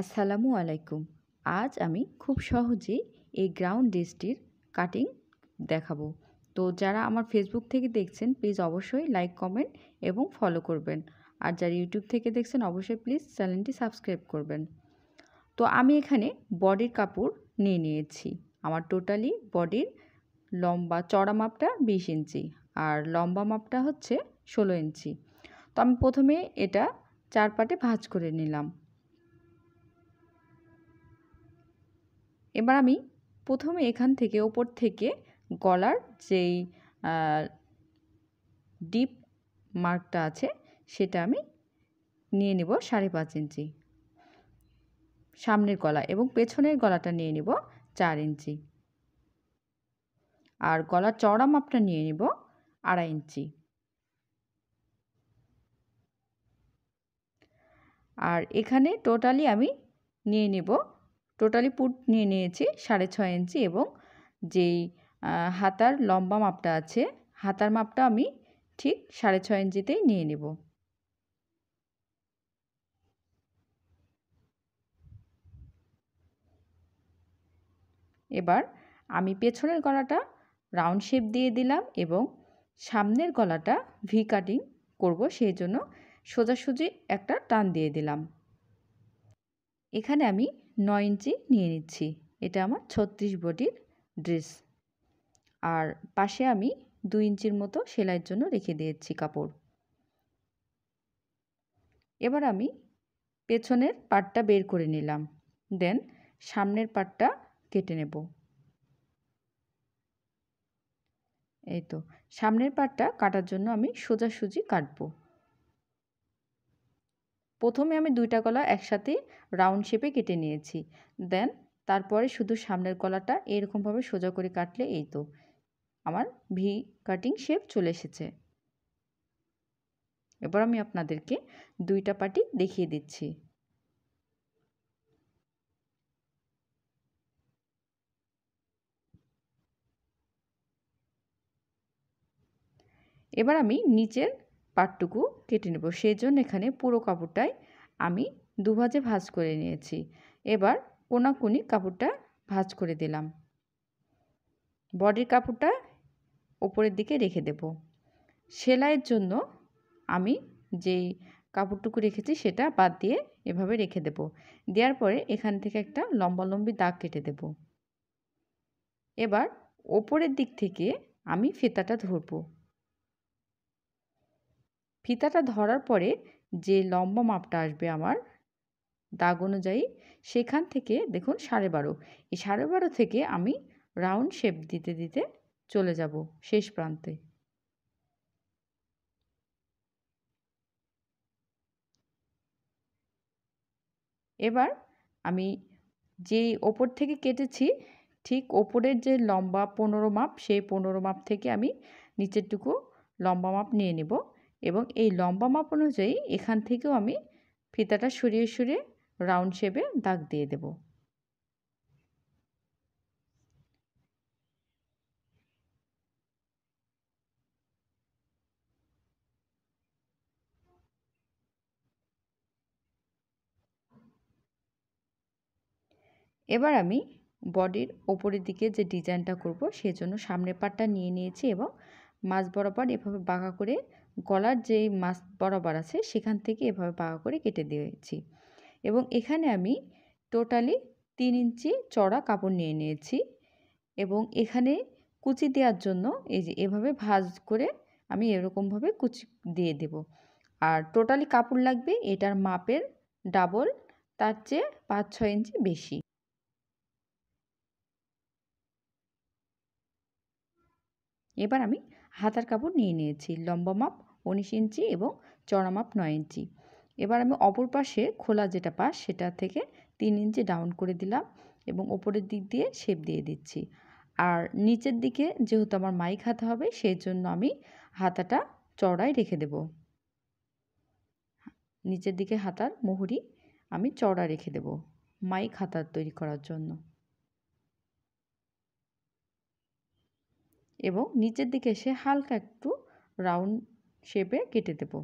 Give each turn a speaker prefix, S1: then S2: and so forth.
S1: আসসালামু আলাইকুম আজ আমি খুব সহজেই এই গ্রাউন্ড ডিসটির কাটিং দেখাবো তো যারা আমার ফেসবুক থেকে দেখছেন প্লিজ অবশ্যই লাইক কমেন্ট এবং ফলো করবেন আর যারা ইউটিউব থেকে দেখছেন অবশ্যই প্লিজ চ্যানেলটি সাবস্ক্রাইব করবেন তো আমি এখানে বডির কাপড় নিয়ে নিয়েছি আমার টোটালি বডির লম্বা চড়া মাপটা বিশ ইঞ্চি আর লম্বা মাপটা হচ্ছে ষোলো ইঞ্চি তো আমি প্রথমে এটা চার পাটে ভাঁজ করে নিলাম এবার আমি প্রথমে এখান থেকে ওপর থেকে গলার যেই ডিপ মার্কটা আছে সেটা আমি নিয়ে নেব সাড়ে পাঁচ ইঞ্চি সামনের গলা এবং পেছনের গলাটা নিয়ে নেব চার ইঞ্চি আর গলা চড়া মাপটা নিয়ে নেব আড়াই ইঞ্চি আর এখানে টোটালি আমি নিয়ে নেব টোটালি পুট নিয়ে নিয়েছি সাড়ে ছয় ইঞ্চি এবং যেই হাতার লম্বা মাপটা আছে হাতার মাপটা আমি ঠিক সাড়ে ছয় ইঞ্চিতেই নিয়ে নেব এবার আমি পেছনের গলাটা রাউন্ড শেপ দিয়ে দিলাম এবং সামনের গলাটা ভি কাটিং করব সেই জন্য সোজাসুজি একটা টান দিয়ে দিলাম এখানে আমি নয় ইঞ্চি নিয়ে নিচ্ছি এটা আমার ছত্রিশ বডির ড্রেস আর পাশে আমি দু ইঞ্চির মতো সেলাইয়ের জন্য রেখে দিয়েছি কাপড় এবার আমি পেছনের পাটটা বের করে নিলাম দেন সামনের পাটটা কেটে নেব এই তো সামনের পাটটা কাটার জন্য আমি সোজাসুজি কাটবো প্রথমে আমি দুইটা গলা একসাথে রাউন্ড শেপে কেটে নিয়েছি দেন তারপরে শুধু সামনের গলাটা এরকমভাবে সোজা করে কাটলে এই তো আমার ভি কাটিং শেপ চলে এসেছে এবার আমি আপনাদেরকে দুইটা পাটি দেখিয়ে দিচ্ছি এবার আমি নিচের পাটটুকু কেটে নেব সেই জন্য এখানে পুরো কাপড়টাই আমি দুভাজে ভাজ করে নিয়েছি এবার কোনাকুনি কাপড়টা ভাজ করে দিলাম বডির কাপড়টা ওপরের দিকে রেখে দেব সেলাইয়ের জন্য আমি যেই কাপড়টুকু রেখেছি সেটা বাদ দিয়ে এভাবে রেখে দেব দেওয়ার পরে এখান থেকে একটা লম্বালম্বি দাগ কেটে দেব এবার ওপরের দিক থেকে আমি ফিতাটা ধরবো ফিতাটা ধরার পরে যে লম্বা মাপটা আসবে আমার দাগ অনুযায়ী সেখান থেকে দেখুন সাড়ে বারো এই সাড়ে বারো থেকে আমি রাউন্ড শেপ দিতে দিতে চলে যাব শেষ প্রান্তে এবার আমি যেই ওপর থেকে কেটেছি ঠিক ওপরের যে লম্বা পনেরো মাপ সেই পনেরো মাপ থেকে আমি নিচেরটুকু লম্বা মাপ নিয়ে নেব এবং এই লম্বা মাপ অনুযায়ী এখান থেকেও আমি ফিতাটা সরিয়ে সরিয়ে রাউন্ড শেপে দাগ দিয়ে দেব এবার আমি বডির ওপরের দিকে যে ডিজাইনটা করব সেজন্য সামনের পাটটা নিয়ে নিয়েছি এবং মাছ বরাবর এভাবে বাঁকা করে গলার যে মাছ বরাবর আছে সেখান থেকে এভাবে বাঁকা করে কেটে দিয়েছি এবং এখানে আমি টোটালি তিন ইঞ্চি চড়া কাপড় নিয়ে নিয়েছি এবং এখানে কুচি দেওয়ার জন্য এই যে এভাবে ভাজ করে আমি এরকমভাবে কুচি দিয়ে দেব আর টোটালি কাপড় লাগবে এটার মাপের ডাবল তার চেয়ে পাঁচ ছয় ইঞ্চি বেশি এবার আমি হাতার কাপড় নিয়ে নিয়েছি লম্বা মাপ উনিশ ইঞ্চি এবং চড়া মাপ নয় ইঞ্চি এবার আমি অপর পাশে খোলা যেটা পাশ সেটা থেকে তিন ইঞ্চি ডাউন করে দিলাম এবং ওপরের দিক দিয়ে শেপ দিয়ে দিচ্ছি আর নিচের দিকে যেহেতু আমার মাইক হাতা হবে সেই জন্য আমি হাতাটা চড়াই রেখে দেব নিচের দিকে হাতার মোহরি আমি চড়া রেখে দেব মাইক হাতার তৈরি করার জন্য এবং নিচের দিকে এসে হালকা একটু রাউন্ড শেপে কেটে দেবো